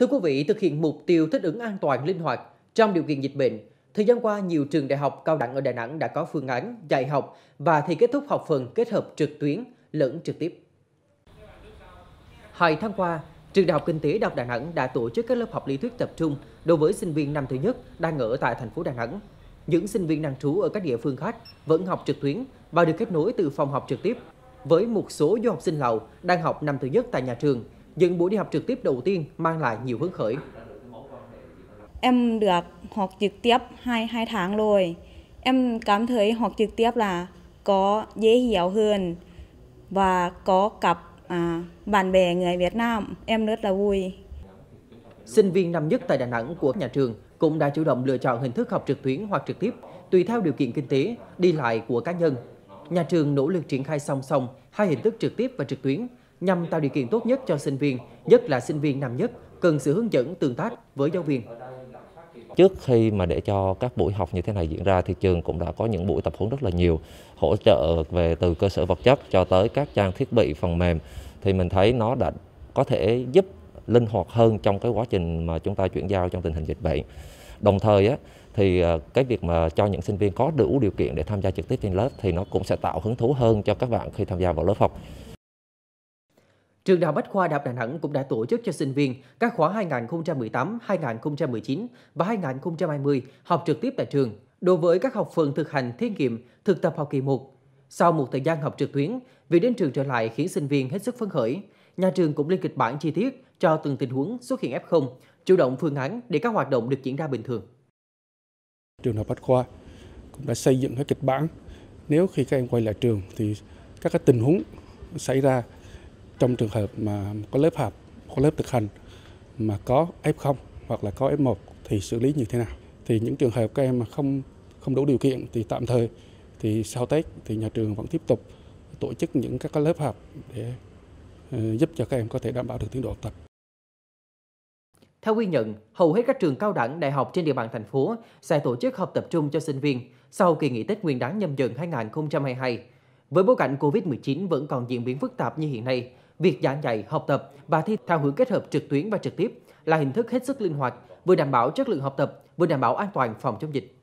Thưa quý vị, thực hiện mục tiêu thích ứng an toàn linh hoạt trong điều kiện dịch bệnh, thời gian qua nhiều trường đại học cao đẳng ở Đà Nẵng đã có phương án dạy học và thi kết thúc học phần kết hợp trực tuyến lẫn trực tiếp. Hai tháng qua, Trường Đại học Kinh tế Đại Đà Nẵng đã tổ chức các lớp học lý thuyết tập trung đối với sinh viên năm thứ nhất đang ở tại thành phố Đà Nẵng. Những sinh viên đang trú ở các địa phương khác vẫn học trực tuyến và được kết nối từ phòng học trực tiếp với một số du học sinh lậu đang học năm thứ nhất tại nhà trường những buổi đi học trực tiếp đầu tiên mang lại nhiều hứng khởi. Em được học trực tiếp 2, 2 tháng rồi. Em cảm thấy học trực tiếp là có dễ hiểu hơn và có cặp à, bạn bè người Việt Nam. Em rất là vui. Sinh viên năm nhất tại Đà Nẵng của nhà trường cũng đã chủ động lựa chọn hình thức học trực tuyến hoặc trực tiếp tùy theo điều kiện kinh tế, đi lại của cá nhân. Nhà trường nỗ lực triển khai song song hai hình thức trực tiếp và trực tuyến nhằm tạo điều kiện tốt nhất cho sinh viên, nhất là sinh viên năm nhất, cần sự hướng dẫn tương tác với giáo viên. Trước khi mà để cho các buổi học như thế này diễn ra thì trường cũng đã có những buổi tập huấn rất là nhiều hỗ trợ về từ cơ sở vật chất cho tới các trang thiết bị phần mềm thì mình thấy nó đã có thể giúp linh hoạt hơn trong cái quá trình mà chúng ta chuyển giao trong tình hình dịch bệnh. Đồng thời á, thì ờ, cái việc mà cho những sinh viên có đủ điều kiện để tham gia trực tiếp trên lớp thì nó cũng sẽ tạo hứng thú hơn cho các bạn khi tham gia vào lớp học. Trường đào Bách khoa Đại Đà Nẵng cũng đã tổ chức cho sinh viên các khóa 2018, 2019 và 2020 học trực tiếp tại trường. Đối với các học phần thực hành thí nghiệm, thực tập học kỳ 1, sau một thời gian học trực tuyến, việc đến trường trở lại khiến sinh viên hết sức phấn khởi. Nhà trường cũng lên kịch bản chi tiết cho từng tình huống xuất hiện F0, chủ động phương án để các hoạt động được diễn ra bình thường. Trường Đại học Bách khoa cũng đã xây dựng các kịch bản nếu khi các em quay lại trường thì các cái tình huống xảy ra trong trường hợp mà có lớp học, có lớp thực hành mà có F0 hoặc là có F1 thì xử lý như thế nào? Thì những trường hợp các em mà không không đủ điều kiện thì tạm thời thì sau Tết thì nhà trường vẫn tiếp tục tổ chức những các lớp học để ờ, giúp cho các em có thể đảm bảo được tiến độ học tập. Theo ghi nhận, hầu hết các trường cao đẳng, đại học trên địa bàn thành phố sẽ tổ chức học tập trung cho sinh viên sau kỳ nghỉ Tết Nguyên đán nhâm dần 2022. Với bối cảnh COVID-19 vẫn còn diễn biến phức tạp như hiện nay, Việc giảng dạy, học tập và thi theo hướng kết hợp trực tuyến và trực tiếp là hình thức hết sức linh hoạt, vừa đảm bảo chất lượng học tập, vừa đảm bảo an toàn phòng chống dịch.